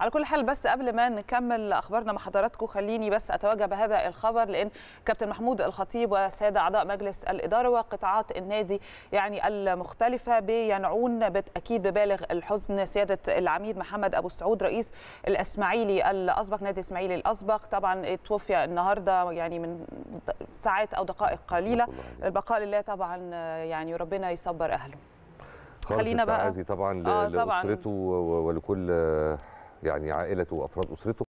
على كل حال بس قبل ما نكمل اخبارنا مع حضراتكم خليني بس اتوجه بهذا الخبر لان كابتن محمود الخطيب وساده اعضاء مجلس الاداره وقطاعات النادي يعني المختلفه بينعون بالتاكيد ببالغ الحزن سياده العميد محمد ابو السعود رئيس الاسماعيلي الاسبق نادي الاسماعيلي الاسبق طبعا توفي النهارده يعني من ساعات او دقائق قليله البقاء لله طبعا يعني ربنا يصبر اهله خلينا بقى طبعا آه لاسرته ولكل يعني عائلته وافراد اسرته